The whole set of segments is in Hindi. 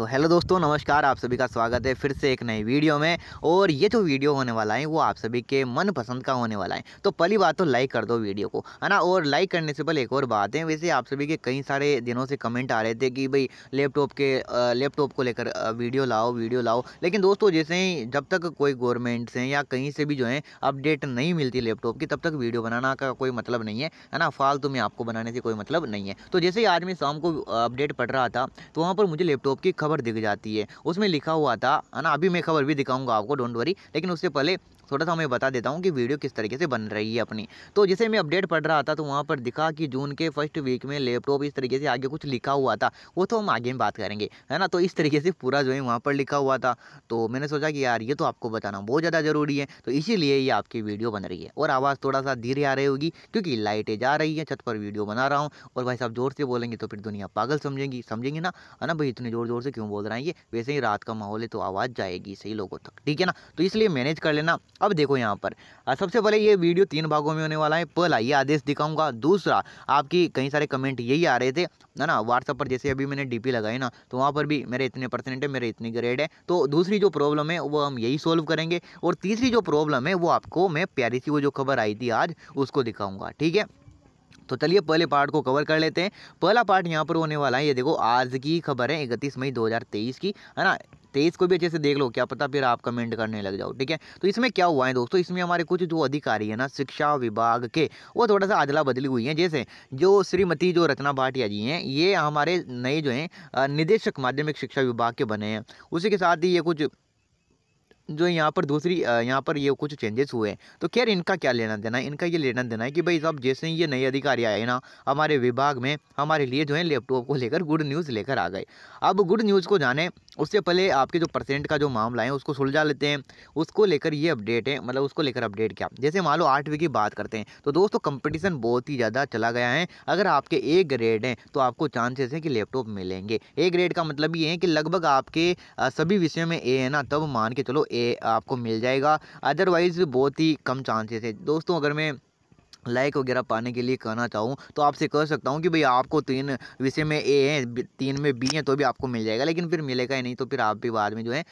तो हेलो दोस्तों नमस्कार आप सभी का स्वागत है फिर से एक नई वीडियो में और ये जो वीडियो होने वाला है वो आप सभी के मनपसंद का होने वाला है तो पहली बात तो लाइक कर दो वीडियो को है ना और लाइक करने से पहले एक और बात है वैसे आप सभी के कई सारे दिनों से कमेंट आ रहे थे कि भाई लैपटॉप के लैपटॉप को लेकर वीडियो लाओ वीडियो लाओ लेकिन दोस्तों जैसे ही जब तक कोई गवर्नमेंट से या कहीं से भी जो है अपडेट नहीं मिलती लैपटॉप की तब तक वीडियो बनाना का कोई मतलब नहीं है है ना फालतू में आपको बनाने से कोई मतलब नहीं है तो जैसे ही आज मैं शाम को अपडेट पढ़ रहा था तो वहाँ पर मुझे लैपटॉप की खबर खबर दिख जाती है उसमें लिखा हुआ था है ना अभी मैं खबर भी दिखाऊंगा आपको डोंट वरी लेकिन उससे पहले थोड़ा सा मैं बता देता हूँ कि वीडियो किस तरीके से बन रही है अपनी तो जैसे मैं अपडेट पढ़ रहा था तो वहाँ पर दिखा कि जून के फर्स्ट वीक में लैपटॉप इस तरीके से आगे कुछ लिखा हुआ था वो तो हम आगे बात करेंगे है ना तो इस तरीके से पूरा जो है वहाँ पर लिखा हुआ था तो मैंने सोचा कि यार ये तो आपको बताना बहुत ज़्यादा ज़रूरी है तो इसीलिए ये आपकी वीडियो बन रही है और आवाज़ थोड़ा सा धीरे आ रही होगी क्योंकि लाइटें जा रही हैं छत पर वीडियो बना रहा हूँ और भाई साहब ज़ोर से बोलेंगे तो फिर दुनिया पागल समझेंगी समझेंगे ना है ना भाई इतने ज़ोर ज़ोर से क्यों बोल रहा है ये वैसे ही रात का माहौल है तो आवाज़ जाएगी सही लोगों तक ठीक है ना तो इसलिए मैनेज कर लेना अब देखो यहाँ पर सबसे पहले ये वीडियो तीन भागों में होने वाला है पहला ये आदेश दिखाऊंगा दूसरा आपकी कई सारे कमेंट यही आ रहे थे ना ना व्हाट्सअप पर जैसे अभी मैंने डीपी लगाई ना तो वहाँ पर भी मेरे इतने परसेंट है मेरे इतने ग्रेड है तो दूसरी जो प्रॉब्लम है वो हम यही सोल्व करेंगे और तीसरी जो प्रॉब्लम है वो आपको मैं प्यारी सी वो जो खबर आई थी आज उसको दिखाऊंगा ठीक है तो चलिए पहले पार्ट को कवर कर लेते हैं पहला पार्ट यहाँ पर होने वाला है ये देखो आज की खबर है इकतीस मई 2023 की है ना तेईस को भी अच्छे से देख लो क्या पता फिर आप कमेंट करने लग जाओ ठीक है तो इसमें क्या हुआ है दोस्तों इसमें हमारे कुछ जो अधिकारी है ना शिक्षा विभाग के वो थोड़ा सा अदला बदली हुई है जैसे जो श्रीमती जो रत्ना भाटिया जी हैं ये हमारे नए जो हैं निदेशक माध्यमिक शिक्षा विभाग के बने हैं उसी के साथ ही ये कुछ जो यहाँ पर दूसरी यहाँ पर ये कुछ चेंजेस हुए हैं तो खैर इनका क्या लेना देना है इनका ये लेना देना है कि भाई साहब जैसे ही ये नए अधिकारी आए ना हमारे विभाग में हमारे लिए जो है लैपटॉप को लेकर गुड न्यूज़ लेकर आ गए अब गुड न्यूज़ को जाने उससे पहले आपके जो परसेंट का जो मामला है उसको सुलझा लेते हैं उसको लेकर ये अपडेट है मतलब उसको लेकर अपडेट क्या जैसे मान लो आठवीं की बात करते हैं तो दोस्तों कंपटीशन बहुत ही ज़्यादा चला गया है अगर आपके ए ग्रेड हैं तो आपको चांसेस हैं कि लैपटॉप मिलेंगे ए ग्रेड का मतलब ये है कि लगभग आपके सभी विषयों में ए है ना तब मान के चलो ए आपको मिल जाएगा अदरवाइज़ बहुत ही कम चांसेस है दोस्तों अगर मैं लाइक वगैरह पाने के लिए कहना चाहूँ तो आपसे कह सकता हूँ कि भाई आपको तीन विषय में ए है तीन में बी है तो भी आपको मिल जाएगा लेकिन फिर मिलेगा ही नहीं तो फिर आप भी बाद में जो है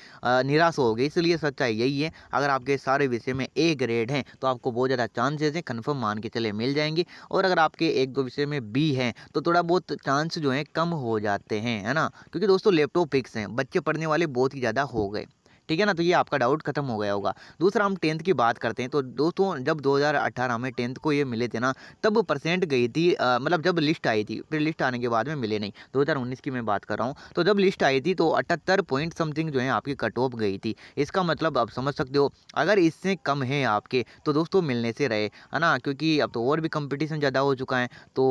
निराश होगे इसलिए सच्चाई यही है अगर आपके सारे विषय में ए ग्रेड हैं तो आपको बहुत ज़्यादा चांसेज हैं कन्फर्म मान के चले मिल जाएंगे और अगर आपके एक दो विषय में बी हैं तो थोड़ा बहुत चांस जो है कम हो जाते हैं है ना क्योंकि दोस्तों लैपटॉप फिक्स हैं बच्चे पढ़ने वाले बहुत ही ज़्यादा हो गए ठीक है ना तो ये आपका डाउट खत्म हो गया होगा दूसरा हम टेंथ की बात करते हैं तो दोस्तों जब 2018 में टेंथ को ये मिले थे ना तब परसेंट गई थी मतलब जब लिस्ट आई थी फिर लिस्ट आने के बाद में मिले नहीं 2019 की मैं बात कर रहा हूँ तो जब लिस्ट आई थी तो अठहत्तर पॉइंट समथिंग जो है आपकी कट ऑफ गई थी इसका मतलब आप समझ सकते हो अगर इससे कम है आपके तो दोस्तों मिलने से रहे है ना क्योंकि अब तो और भी कंपटीशन ज़्यादा हो चुका है तो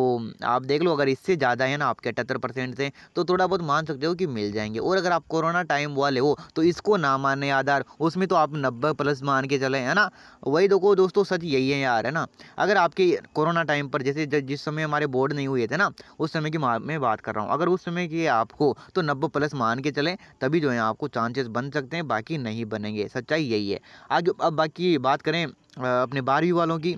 आप देख लो अगर इससे ज़्यादा है ना आपके अठहत्तर से तो थोड़ा बहुत मान सकते हो कि मिल जाएंगे और अगर आप कोरोना टाइम वाले हो तो इसको ना माने आधार उसमें तो आप नब्बे प्लस मान के चले है ना वही देखो दोस्तों सच यही है यार है ना अगर आपके कोरोना टाइम पर जैसे जिस समय हमारे बोर्ड नहीं हुए थे ना उस समय की मैं बात कर रहा हूँ अगर उस समय की आपको तो नब्बे प्लस मान के चलें तभी जो है आपको चांसेस बन सकते हैं बाकी नहीं बनेंगे सच्चाई यही है आगे अब बाकी बात करें अपने बारहवीं वालों की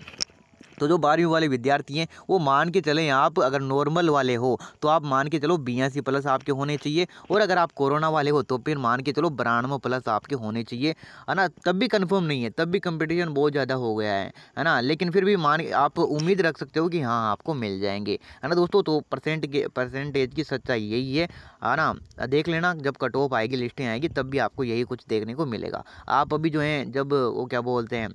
तो जो बारहवीं वाले विद्यार्थी हैं वो मान के चलें आप अगर नॉर्मल वाले हो तो आप मान के चलो बी प्लस आपके होने चाहिए और अगर आप कोरोना वाले हो तो फिर मान के चलो बरानवे प्लस आपके होने चाहिए है ना तब भी कन्फर्म नहीं है तब भी कंपटीशन बहुत ज़्यादा हो गया है है ना लेकिन फिर भी मान आप उम्मीद रख सकते हो कि हाँ आपको मिल जाएंगे है ना दोस्तों तो परसेंट के परसेंटेज की सच्चाई यही है है ना देख लेना जब कट ऑफ आएगी लिस्टें आएगी तब भी आपको यही कुछ देखने को मिलेगा आप अभी जो है जब वो क्या बोलते हैं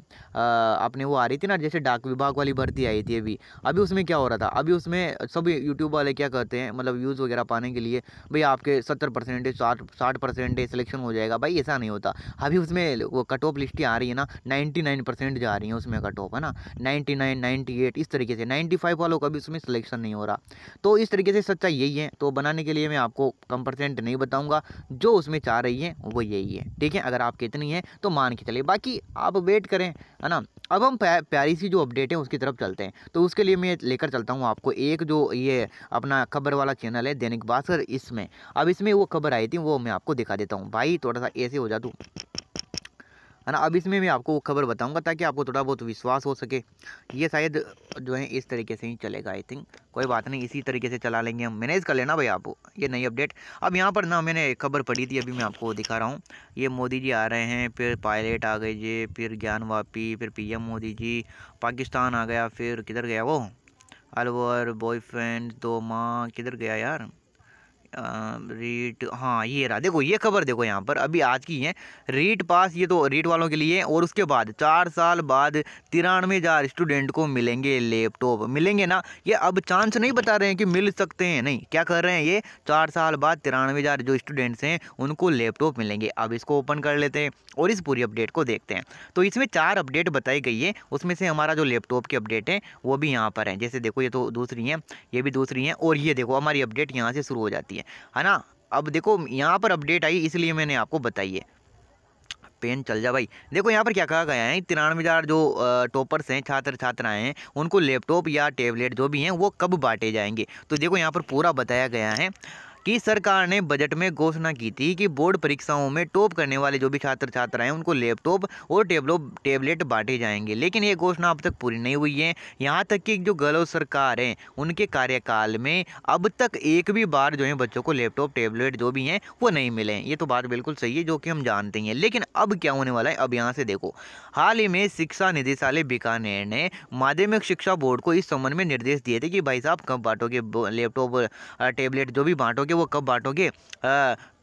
आपने वो आ रही थी ना जैसे डाक विभाग वाली भर्ती आई थी अभी अभी उसमें क्या हो रहा था अभी उसमें सब यूट्यूब वाले क्या कहते हैं मतलब व्यूज़ वगैरह पाने के लिए भाई आपके सत्तर परसेंटेज साठ परसेंटेज सिलेक्शन हो जाएगा भाई ऐसा नहीं होता अभी उसमें वो कट ऑफ लिस्टें आ रही है ना नाइन्टी नाइन परसेंट जा रही हैं उसमें कट ऑफ है ना नाइन्टी नाइन एट इस तरीके से नाइन्टी फाइव वालों का भी उसमें सिलेक्शन नहीं हो रहा तो इस तरीके से सच्चा यही है तो बनाने के लिए मैं आपको कम परसेंट नहीं बताऊँगा जो उसमें चाह रही है वो यही है ठीक है अगर आपके इतनी है तो मान के चलिए बाकी आप वेट करें है ना अब हम प्यारी सी जो अपडेट है उसकी तरफ चलते हैं तो उसके लिए मैं लेकर चलता हूँ आपको एक जो ये अपना खबर वाला चैनल है दैनिक भास्कर इसमें अब इसमें वो खबर आई थी वो मैं आपको दिखा देता हूँ भाई थोड़ा सा ऐसे हो जा तू है ना अब इसमें मैं आपको वो खबर बताऊंगा ताकि आपको थोड़ा बहुत विश्वास हो सके ये शायद जो है इस तरीके से ही चलेगा आई थिंक कोई बात नहीं इसी तरीके से चला लेंगे हम मैनेज कर लेना भाई आप ये नई अपडेट अब यहाँ पर ना मैंने एक खबर पढ़ी थी अभी मैं आपको दिखा रहा हूँ ये मोदी जी आ रहे हैं फिर पायलट आ गए ये फिर ज्ञान वापी फिर पी मोदी जी पाकिस्तान आ गया फिर किधर गया वो अलवर बॉयफ्रेंड दो माँ किधर गया यार रीट हाँ ये रहा देखो ये खबर देखो यहाँ पर अभी आज की है रीट पास ये तो रीट वालों के लिए और उसके बाद चार साल बाद तिरानवे हज़ार स्टूडेंट को मिलेंगे लैपटॉप मिलेंगे ना ये अब चांस नहीं बता रहे हैं कि मिल सकते हैं नहीं क्या कर रहे हैं ये चार साल बाद तिरानवे हज़ार जो स्टूडेंट्स हैं उनको लैपटॉप मिलेंगे अब इसको ओपन कर लेते हैं और इस पूरी अपडेट को देखते हैं तो इसमें चार अपडेट बताई गई है उसमें से हमारा जो लैपटॉप की अपडेट है वो भी यहाँ पर है जैसे देखो ये तो दूसरी है ये भी दूसरी है और ये देखो हमारी अपडेट यहाँ से शुरू हो जाती है है है ना अब देखो यहाँ पर अपडेट आई इसलिए मैंने आपको बताई है पेन चल जा भाई देखो यहाँ पर क्या कहा गया है तिरानवे हज़ार जो टॉपर्स हैं छात्र छात्राएं हैं उनको लैपटॉप या टेबलेट जो भी हैं वो कब बांटे जाएंगे तो देखो यहाँ पर पूरा बताया गया है कि सरकार ने बजट में घोषणा की थी कि बोर्ड परीक्षाओं में टॉप करने वाले जो भी छात्र छात्राएं उनको लैपटॉप और टेबलो टेबलेट बांटे जाएंगे लेकिन ये घोषणा अब तक पूरी नहीं हुई है यहाँ तक कि जो गलत सरकार है उनके कार्यकाल में अब तक एक भी बार जो है बच्चों को लैपटॉप टेबलेट जो भी हैं वो नहीं मिले ये तो बात बिल्कुल सही है जो कि हम जानते हैं लेकिन अब क्या होने वाला है अब यहाँ से देखो हाल ही में शिक्षा निदेशालय बीकानेर ने माध्यमिक शिक्षा बोर्ड को इस संबंध में निर्देश दिए थे कि भाई साहब कब बांटोगे लैपटॉप टेबलेट जो भी बांटोगे वो कब बांटोगे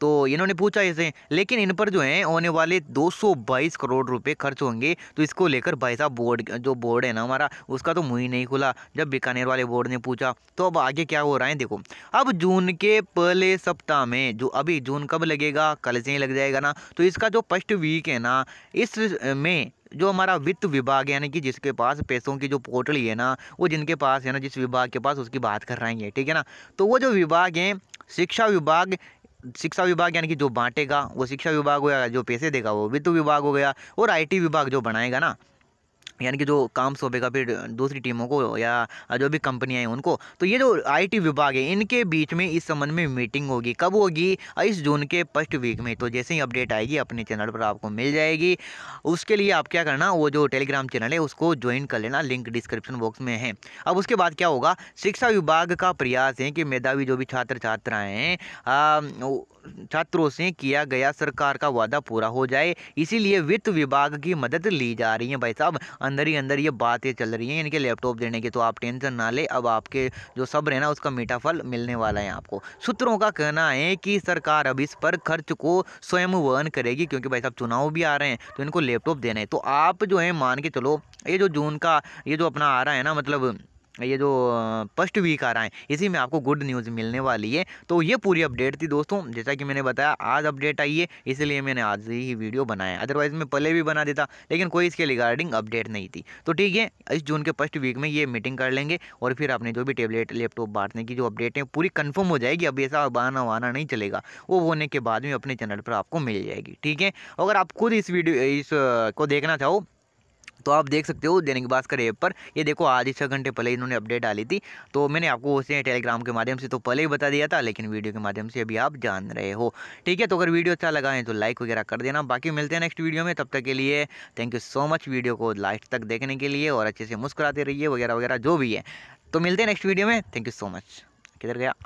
तो इन्होंने पूछा इसे लेकिन इन पर जो है होने वाले 222 करोड़ रुपए खर्च होंगे तो इसको लेकर भाई साहब बोर्ड जो बोर्ड है ना हमारा उसका तो मुँह ही नहीं खुला जब बीकानेर वाले बोर्ड ने पूछा तो अब आगे क्या हो रहा है देखो अब जून के पहले सप्ताह में जो अभी जून कब लगेगा कल से ही लग जाएगा ना तो इसका जो फर्स्ट वीक है ना इस में जो हमारा वित्त विभाग यानी कि जिसके पास पैसों की जो पोर्टली है ना वो जिनके पास है ना जिस विभाग के पास उसकी बात कर रहे हैं ठीक है ना तो वो जो विभाग हैं शिक्षा विभाग शिक्षा विभाग यानी कि जो बांटेगा वो शिक्षा विभाग हो गया जो पैसे देगा वो वित्त विभाग हो गया और आईटी विभाग जो बनाएगा ना यानी कि जो काम सौंपेगा फिर दूसरी टीमों को या जो भी कंपनियाँ हैं उनको तो ये जो आईटी विभाग है इनके बीच में इस संबंध में मीटिंग होगी कब होगी इस जून के फर्स्ट वीक में तो जैसे ही अपडेट आएगी अपने चैनल पर आपको मिल जाएगी उसके लिए आप क्या करना वो जो टेलीग्राम चैनल है उसको ज्वाइन कर लेना लिंक डिस्क्रिप्शन बॉक्स में है अब उसके बाद क्या होगा शिक्षा विभाग का प्रयास है कि मेधावी जो भी छात्र छात्राएँ छात्रों से किया गया सरकार का वादा पूरा हो जाए इसीलिए वित्त विभाग की मदद ली जा रही है भाई साहब अंदर ही अंदर ये बातें चल रही हैं इनके लैपटॉप देने की तो आप टेंशन ना ले अब आपके जो सब्र है ना उसका मीठा फल मिलने वाला है आपको सूत्रों का कहना है कि सरकार अब इस पर खर्च को स्वयं वहन करेगी क्योंकि भाई साहब चुनाव भी आ रहे हैं तो इनको लैपटॉप देना है तो आप जो है मान के चलो ये जो जून का ये जो अपना आ रहा है ना मतलब ये जो फर्स्ट वीक आ रहा है इसी में आपको गुड न्यूज़ मिलने वाली है तो ये पूरी अपडेट थी दोस्तों जैसा कि मैंने बताया आज अपडेट आई है इसलिए मैंने आज ही वीडियो बनाया अदरवाइज़ मैं पहले भी बना देता लेकिन कोई इसके रिगार्डिंग अपडेट नहीं थी तो ठीक है इस जून के फर्स्ट वीक में ये मीटिंग कर लेंगे और फिर आपने जो भी टेबलेट लैपटॉप बांटने की जो अपडेट है पूरी कन्फर्म हो जाएगी अब ऐसा बहाना वाना नहीं चलेगा वो होने के बाद में अपने चैनल पर आपको मिल जाएगी ठीक है अगर आप खुद इस वीडियो इस को देखना चाहो तो आप देख सकते हो दैनिक भास्कर ऐप पर ये देखो आधे छः घंटे पहले इन्होंने अपडेट डाली थी तो मैंने आपको उसे टेलीग्राम के माध्यम से तो पहले ही बता दिया था लेकिन वीडियो के माध्यम से अभी आप जान रहे हो ठीक है तो अगर वीडियो अच्छा लगा है तो लाइक वगैरह कर देना बाकी मिलते हैं नेक्स्ट वीडियो में तब तक के लिए thank you so much video को लास्ट तक देखने के लिए और अच्छे से मुस्कुराते रहिए वगैरह वगैरह जो भी है तो मिलते हैं नेक्स्ट वीडियो में थैंक यू सो मच किधर गया